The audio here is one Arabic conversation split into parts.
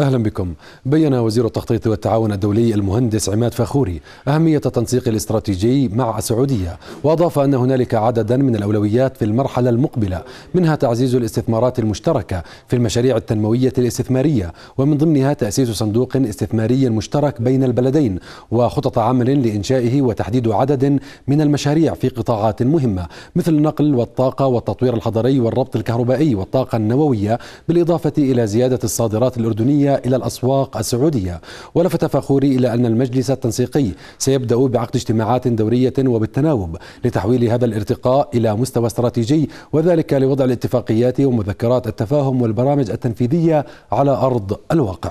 أهلا بكم بيّن وزير التخطيط والتعاون الدولي المهندس عماد فخوري أهمية التنسيق الاستراتيجي مع السعودية وأضاف أن هنالك عددا من الأولويات في المرحلة المقبلة منها تعزيز الاستثمارات المشتركة في المشاريع التنموية الاستثمارية ومن ضمنها تأسيس صندوق استثماري مشترك بين البلدين وخطط عمل لإنشائه وتحديد عدد من المشاريع في قطاعات مهمة مثل النقل والطاقة والتطوير الحضري والربط الكهربائي والطاقة النووية بالإضافة إلى زيادة الصادرات الأردنية إلى الأسواق السعودية ولفت فخوري إلى أن المجلس التنسيقي سيبدأ بعقد اجتماعات دورية وبالتناوب لتحويل هذا الارتقاء إلى مستوى استراتيجي وذلك لوضع الاتفاقيات ومذكرات التفاهم والبرامج التنفيذية على أرض الواقع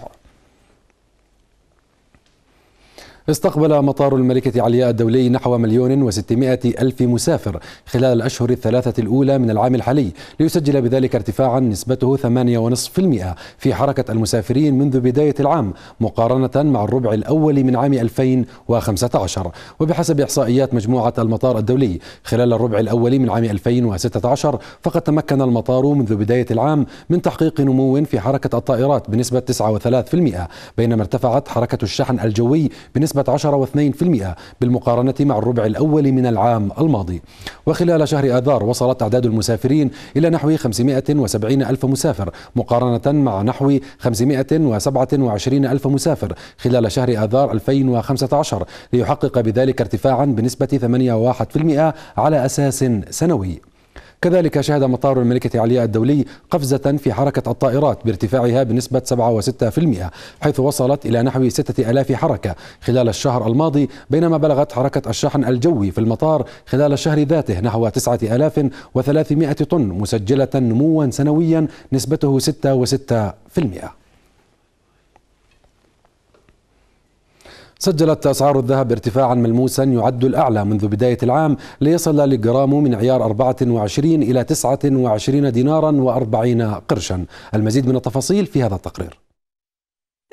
استقبل مطار الملكة علياء الدولي نحو مليون وستمائة ألف مسافر خلال الأشهر الثلاثة الأولى من العام الحالي ليسجل بذلك ارتفاعا نسبته 8.5% في حركة المسافرين منذ بداية العام مقارنة مع الربع الأول من عام 2015 وبحسب إحصائيات مجموعة المطار الدولي خلال الربع الأول من عام 2016 فقد تمكن المطار منذ بداية العام من تحقيق نمو في حركة الطائرات بنسبة 9.3% بينما ارتفعت حركة الشحن الجوي بنسبة بنسبة 10.2% بالمقارنة مع الربع الأول من العام الماضي وخلال شهر آذار وصلت أعداد المسافرين إلى نحو 570 ألف مسافر مقارنة مع نحو 527 ألف مسافر خلال شهر آذار 2015 ليحقق بذلك ارتفاعا بنسبة 8.1% على أساس سنوي كذلك شهد مطار الملكة علياء الدولي قفزة في حركة الطائرات بارتفاعها بنسبة 7.6% حيث وصلت إلى نحو 6000 حركة خلال الشهر الماضي بينما بلغت حركة الشحن الجوي في المطار خلال الشهر ذاته نحو 9300 طن مسجلة نموا سنويا نسبته 6.6% سجلت أسعار الذهب ارتفاعا ملموسا يعد الأعلى منذ بداية العام ليصل الجرام من عيار 24 إلى 29 دينارا و40 قرشا المزيد من التفاصيل في هذا التقرير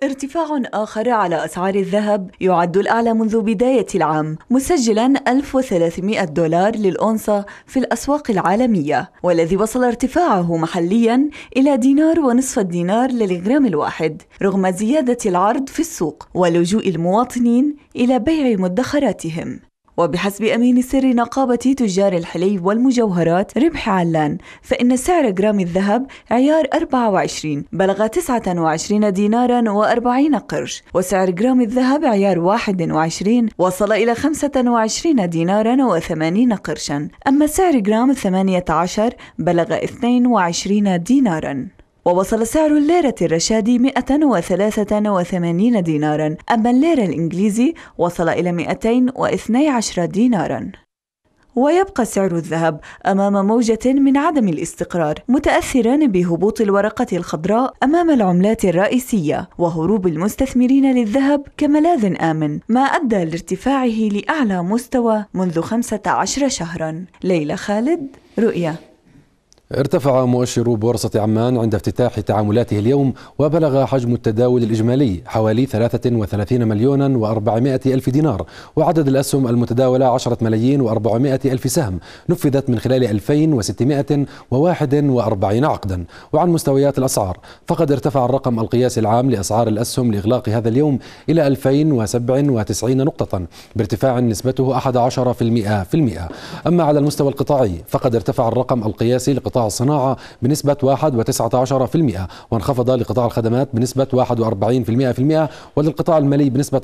ارتفاع آخر على أسعار الذهب يعد الأعلى منذ بداية العام مسجلا 1300 دولار للأونصة في الأسواق العالمية والذي وصل ارتفاعه محليا إلى دينار ونصف الدينار للغرام الواحد رغم زيادة العرض في السوق ولجوء المواطنين إلى بيع مدخراتهم وبحسب أمين سر نقابة تجار الحلي والمجوهرات ربح علان فإن سعر جرام الذهب عيار 24 بلغ 29 دينارا و40 قرش وسعر جرام الذهب عيار 21 وصل إلى 25 دينارا و80 قرشا أما سعر جرام 18 بلغ 22 دينارا ووصل سعر الليرة الرشادي 183 دينارا أما الليرة الإنجليزي وصل إلى 212 دينارا ويبقى سعر الذهب أمام موجة من عدم الاستقرار متأثرا بهبوط الورقة الخضراء أمام العملات الرئيسية وهروب المستثمرين للذهب كملاذ آمن ما أدى لارتفاعه لأعلى مستوى منذ 15 شهرا ليلى خالد رؤيا ارتفع مؤشر بورصة عمان عند افتتاح تعاملاته اليوم وبلغ حجم التداول الإجمالي حوالي 33 مليون و400 ألف دينار وعدد الأسهم المتداولة 10 ملايين و400 ألف سهم نفذت من خلال 2641 عقدا وعن مستويات الأسعار فقد ارتفع الرقم القياسي العام لأسعار الأسهم لإغلاق هذا اليوم إلى 2097 نقطة بارتفاع نسبته 11% في المئة. أما على المستوى القطاعي فقد ارتفع الرقم القياسي لقطاع لقطاع الصناعة بنسبة 1.19% وانخفض لقطاع الخدمات بنسبة 41% وللقطاع المالي بنسبة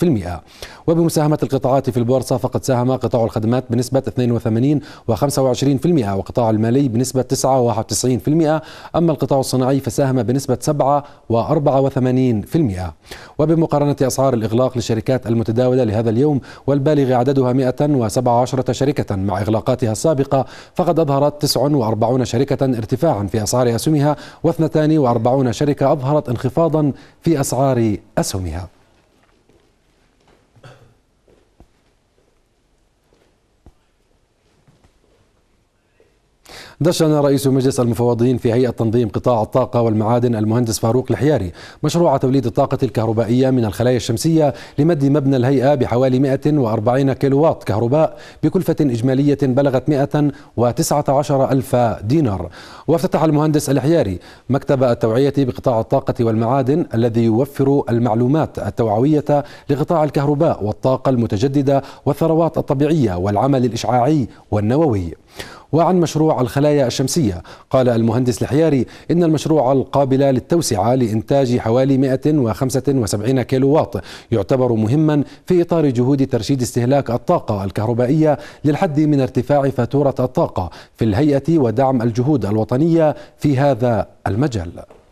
4% وبمساهمة القطاعات في البورصة فقد ساهم قطاع الخدمات بنسبة 82 و25% وقطاع المالي بنسبة 9 و91% أما القطاع الصناعي فساهم بنسبة 7 و84% وبمقارنة أسعار الإغلاق للشركات المتداولة لهذا اليوم والبالغ عددها 117 شركة مع إغلاقاتها السابقة فقد أظهرت 49 شركة ارتفاعا في أسعار أسهمها و42 شركة أظهرت انخفاضا في أسعار أسهمها دشن رئيس مجلس المفوضين في هيئة تنظيم قطاع الطاقة والمعادن المهندس فاروق الحياري مشروع توليد الطاقة الكهربائية من الخلايا الشمسية لمد مبنى الهيئة بحوالي 140 كيلووات كهرباء بكلفة إجمالية بلغت 119 ألف دينار وافتتح المهندس الحياري مكتب التوعية بقطاع الطاقة والمعادن الذي يوفر المعلومات التوعوية لقطاع الكهرباء والطاقة المتجددة والثروات الطبيعية والعمل الإشعاعي والنووي وعن مشروع الخلايا الشمسية قال المهندس الحياري إن المشروع القابل للتوسعة لإنتاج حوالي 175 كيلو واط يعتبر مهما في إطار جهود ترشيد استهلاك الطاقة الكهربائية للحد من ارتفاع فاتورة الطاقة في الهيئة ودعم الجهود الوطنية في هذا المجال